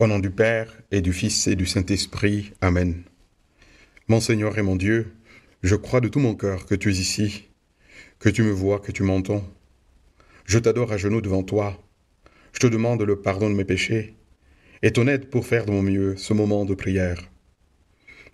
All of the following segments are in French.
Au nom du Père et du Fils et du Saint-Esprit. Amen. Mon Seigneur et mon Dieu, je crois de tout mon cœur que tu es ici, que tu me vois, que tu m'entends. Je t'adore à genoux devant toi. Je te demande le pardon de mes péchés et ton aide pour faire de mon mieux ce moment de prière.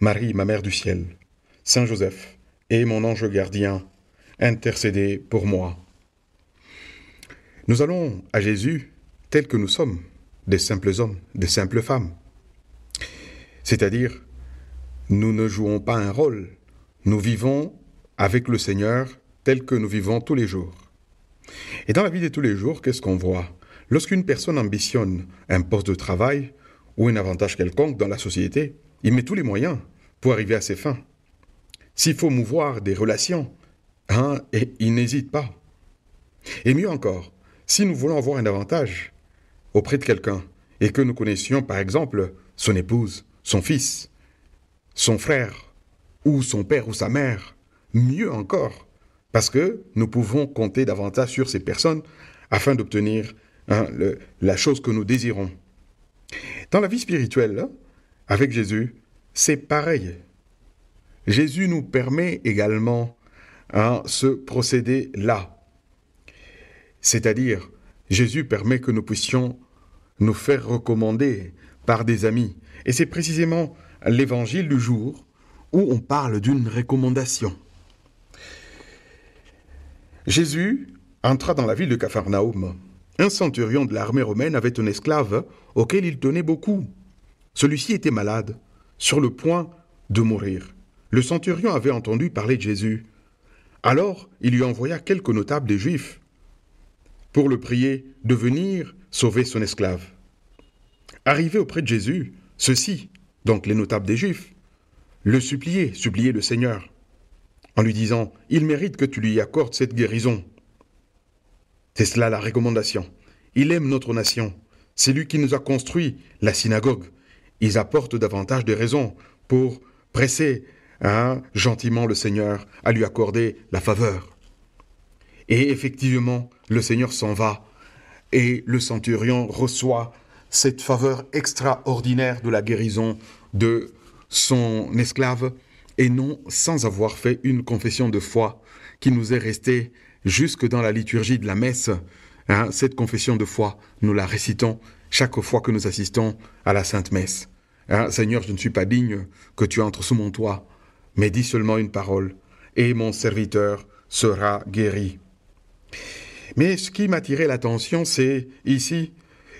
Marie, ma mère du ciel, Saint Joseph et mon ange gardien, intercédez pour moi. Nous allons à Jésus tel que nous sommes des simples hommes, des simples femmes. C'est-à-dire, nous ne jouons pas un rôle, nous vivons avec le Seigneur tel que nous vivons tous les jours. Et dans la vie de tous les jours, qu'est-ce qu'on voit Lorsqu'une personne ambitionne un poste de travail ou un avantage quelconque dans la société, il met tous les moyens pour arriver à ses fins. S'il faut mouvoir des relations, hein, et il n'hésite pas. Et mieux encore, si nous voulons avoir un avantage, auprès de quelqu'un et que nous connaissions par exemple son épouse, son fils, son frère, ou son père ou sa mère, mieux encore, parce que nous pouvons compter davantage sur ces personnes afin d'obtenir hein, la chose que nous désirons. Dans la vie spirituelle, avec Jésus, c'est pareil. Jésus nous permet également hein, ce procédé-là. C'est-à-dire, Jésus permet que nous puissions nous faire recommander par des amis. Et c'est précisément l'évangile du jour où on parle d'une recommandation. Jésus entra dans la ville de Capharnaüm. Un centurion de l'armée romaine avait un esclave auquel il tenait beaucoup. Celui-ci était malade, sur le point de mourir. Le centurion avait entendu parler de Jésus. Alors il lui envoya quelques notables des Juifs pour le prier de venir sauver son esclave. Arrivé auprès de Jésus, ceux-ci, donc les notables des Juifs, le suppliaient, suppliaient le Seigneur, en lui disant Il mérite que tu lui accordes cette guérison. C'est cela la recommandation. Il aime notre nation. C'est lui qui nous a construit la synagogue. Ils apportent davantage de raisons pour presser hein, gentiment le Seigneur à lui accorder la faveur. Et effectivement, le Seigneur s'en va et le centurion reçoit cette faveur extraordinaire de la guérison de son esclave, et non sans avoir fait une confession de foi qui nous est restée jusque dans la liturgie de la messe. Hein. cette confession de foi, nous la récitons chaque fois que nous assistons à la Sainte Messe. Hein, Seigneur, je ne suis pas digne que tu entres sous mon toit, mais dis seulement une parole, et mon serviteur sera guéri. Mais ce qui m'a tiré l'attention, c'est ici,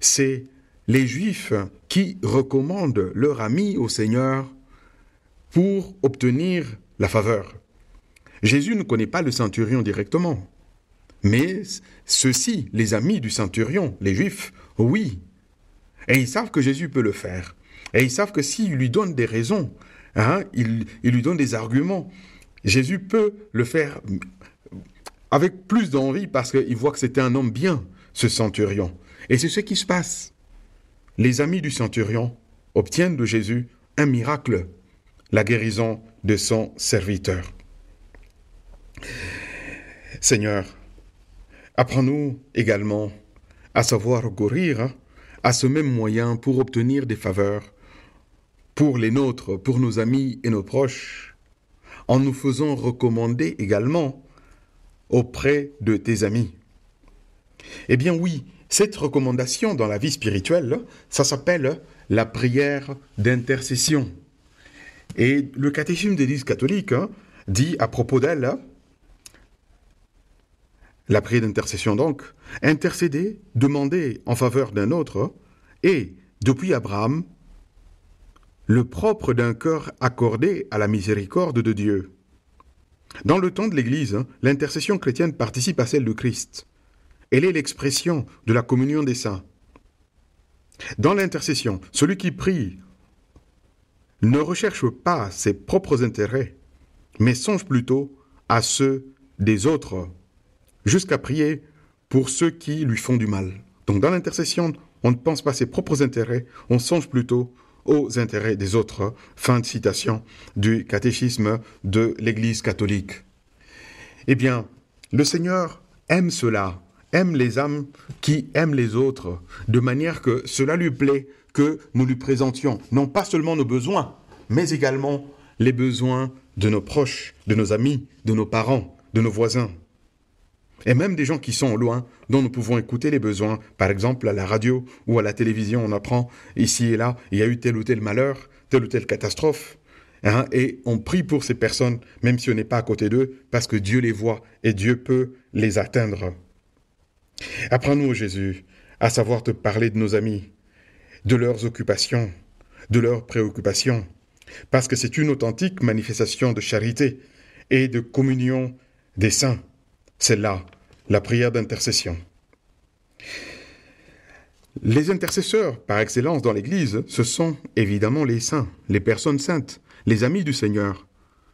c'est les Juifs qui recommandent leur ami au Seigneur pour obtenir la faveur. Jésus ne connaît pas le centurion directement, mais ceux-ci, les amis du centurion, les Juifs, oui. Et ils savent que Jésus peut le faire. Et ils savent que s'il lui donne des raisons, hein, il lui donne des arguments, Jésus peut le faire avec plus d'envie parce qu'il voit que c'était un homme bien, ce centurion. Et c'est ce qui se passe. Les amis du centurion obtiennent de Jésus un miracle, la guérison de son serviteur. Seigneur, apprends-nous également à savoir gourrir à ce même moyen pour obtenir des faveurs pour les nôtres, pour nos amis et nos proches, en nous faisant recommander également auprès de tes amis. Eh bien oui, cette recommandation dans la vie spirituelle, ça s'appelle la prière d'intercession. Et le catéchisme d'Église catholique hein, dit à propos d'elle, la prière d'intercession donc, intercéder, demander en faveur d'un autre, et depuis Abraham, le propre d'un cœur accordé à la miséricorde de Dieu. Dans le temps de l'Église, hein, l'intercession chrétienne participe à celle de Christ. Elle est l'expression de la communion des saints. Dans l'intercession, celui qui prie ne recherche pas ses propres intérêts, mais songe plutôt à ceux des autres, jusqu'à prier pour ceux qui lui font du mal. Donc dans l'intercession, on ne pense pas à ses propres intérêts, on songe plutôt aux intérêts des autres. Fin de citation du catéchisme de l'Église catholique. Eh bien, le Seigneur aime cela, aime les âmes qui aiment les autres, de manière que cela lui plaît que nous lui présentions non pas seulement nos besoins, mais également les besoins de nos proches, de nos amis, de nos parents, de nos voisins et même des gens qui sont au loin, dont nous pouvons écouter les besoins. Par exemple, à la radio ou à la télévision, on apprend ici et là, il y a eu tel ou tel malheur, telle ou telle catastrophe. Hein, et on prie pour ces personnes, même si on n'est pas à côté d'eux, parce que Dieu les voit et Dieu peut les atteindre. Apprends-nous, oh Jésus, à savoir te parler de nos amis, de leurs occupations, de leurs préoccupations, parce que c'est une authentique manifestation de charité et de communion des saints. C'est là la prière d'intercession. Les intercesseurs, par excellence dans l'Église, ce sont évidemment les saints, les personnes saintes, les amis du Seigneur,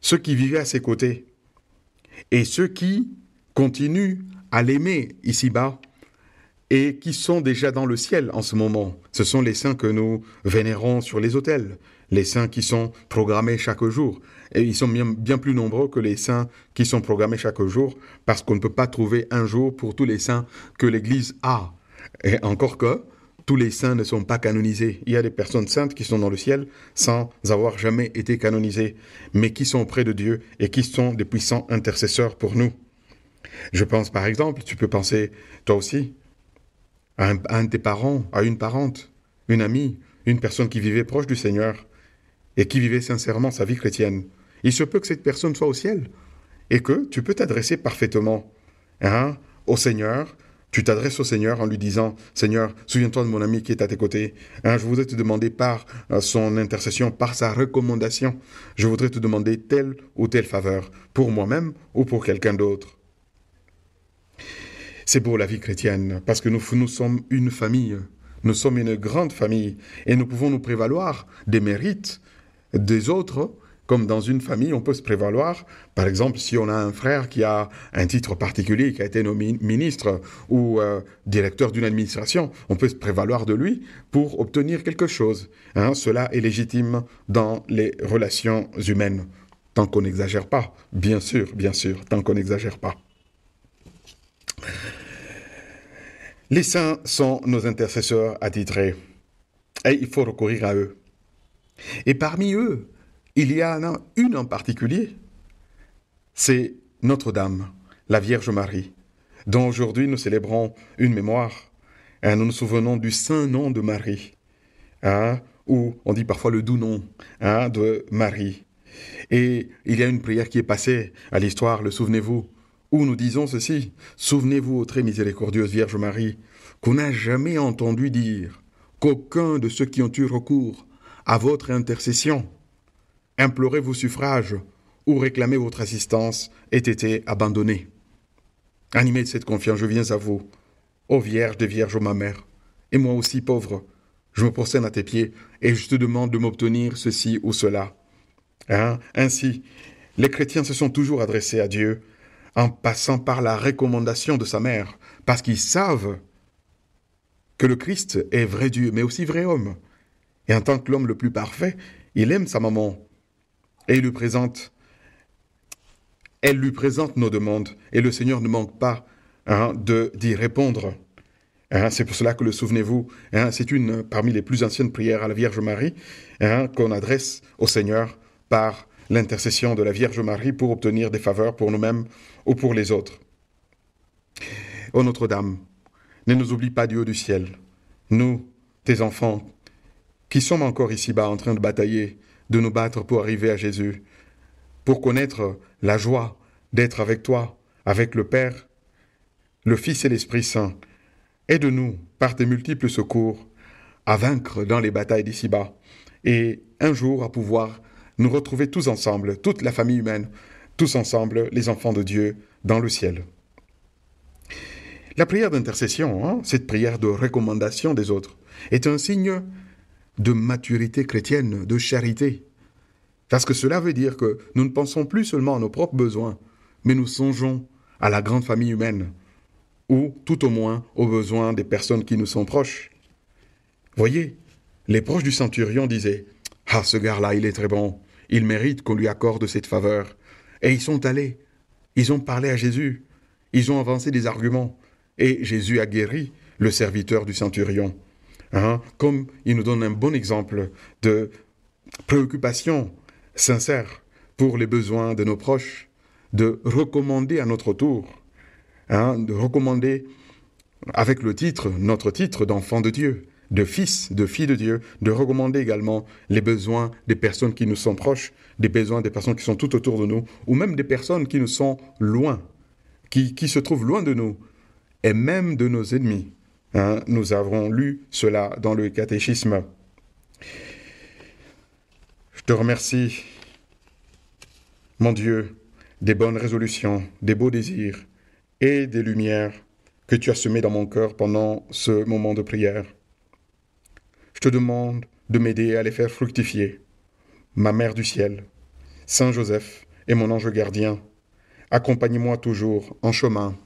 ceux qui vivaient à ses côtés, et ceux qui continuent à l'aimer ici-bas, et qui sont déjà dans le ciel en ce moment. Ce sont les saints que nous vénérons sur les autels, les saints qui sont programmés chaque jour, et ils sont bien, plus nombreux que les saints qui sont programmés chaque jour, parce qu'on ne peut pas trouver un jour pour tous les saints que l'Église a. Et encore que, tous les saints ne sont pas canonisés. Il y a des personnes saintes qui sont dans le ciel sans avoir jamais été canonisées, mais qui sont auprès de Dieu et qui sont des puissants intercesseurs pour nous. Je pense par exemple, tu peux penser toi aussi, un, à un de tes parents, à une parente, une amie, une personne qui vivait proche du Seigneur et qui vivait sincèrement sa vie chrétienne. Il se peut que cette personne soit au ciel et que tu peux t'adresser parfaitement hein, au Seigneur. Tu t'adresses au Seigneur en lui disant, Seigneur, souviens-toi de mon ami qui est à tes côtés. Hein. je voudrais te demander par euh, son intercession, par sa recommandation, je voudrais te demander telle ou telle faveur pour moi-même ou pour quelqu'un d'autre. C'est beau la vie chrétienne, parce que nous, nous sommes une famille. Nous sommes une grande famille et nous pouvons nous prévaloir des mérites des autres comme dans une famille, on peut se prévaloir. Par exemple, si on a un frère qui a un titre particulier, qui a été nommé ministre ou euh, directeur d'une administration, on peut se prévaloir de lui pour obtenir quelque chose. Hein. cela est légitime dans les relations humaines, tant qu'on n'exagère pas, bien sûr, bien sûr, tant qu'on n'exagère pas. Les saints sont nos intercesseurs attitrés, et il faut recourir à eux. Et parmi eux, il y en a une en particulier, c'est Notre-Dame, la Vierge Marie, dont aujourd'hui nous célébrons une mémoire. et hein, nous nous souvenons du saint nom de Marie, hein, ou on dit parfois le doux nom hein, de Marie. Et il y a une prière qui est passée à l'histoire, le souvenez-vous, où nous disons ceci Souvenez-vous, ô très miséricordieuse Vierge Marie, qu'on n'a jamais entendu dire qu'aucun de ceux qui ont eu recours à votre intercession implorer vos suffrages ou réclamer votre assistance aient été abandonné. Animé de cette confiance, je viens à vous, ô Vierge des Vierges, ô ma mère, et moi aussi pauvre, je me prosterne à tes pieds et je te demande de m'obtenir ceci ou cela. Hein? Ainsi, les chrétiens se sont toujours adressés à Dieu en passant par la recommandation de sa mère, parce qu'ils savent que le Christ est vrai Dieu, mais aussi vrai homme. Et en tant que l'homme le plus parfait, il aime sa maman, elle lui présente nos demandes. Et le Seigneur ne manque pas hein, de d'y répondre. Hein, c'est pour cela que le souvenez-vous, hein, c'est une parmi les plus anciennes prières à la Vierge Marie qu'on adresse au Seigneur par l'intercession de la Vierge Marie pour obtenir des faveurs pour nous-mêmes ou pour les autres. Ô Notre-Dame, ne nous oublie pas du haut du ciel, nous, tes enfants, qui sommes encore ici-bas en train de batailler de nous battre pour arriver à Jésus, pour connaître la joie d'être avec toi, avec le Père, le Fils et l'Esprit Saint. Aide-nous, par tes multiples secours, à vaincre dans les batailles d'ici-bas, et un jour à pouvoir nous retrouver tous ensemble, toute la famille humaine, tous ensemble, les enfants de Dieu, dans le ciel. La prière d'intercession, hein, cette prière de recommandation des autres, est un signe de maturité chrétienne, de charité. Parce que cela veut dire que nous ne pensons plus seulement à nos propres besoins, mais nous songeons à la grande famille humaine, ou tout au moins aux besoins des personnes qui nous sont proches. Voyez, les proches du centurion disaient Ah, ce gars-là, il est très bon, il mérite qu'on lui accorde cette faveur. Et ils sont allés, ils ont parlé à Jésus, ils ont avancé des arguments, et Jésus a guéri le serviteur du centurion. Hein? comme il nous donne un bon exemple de préoccupation sincère pour les besoins de nos proches, de recommander à notre tour, hein, de recommander avec le titre, notre titre d'enfant de Dieu, de fils, de fille de Dieu, de recommander également les besoins des personnes qui nous sont proches, des besoins des personnes qui sont tout autour de nous, ou même des personnes qui nous sont loin, qui se trouvent loin de nous, et même de nos ennemis. Hein, nous avons lu cela dans le catéchisme. Je te remercie, mon Dieu, des bonnes résolutions, des beaux désirs et des lumières que tu as semées dans mon cœur pendant ce moment de prière. Je te demande de m'aider à les faire fructifier. Ma Mère du ciel, Saint Joseph et mon ange gardien, accompagne-moi toujours en chemin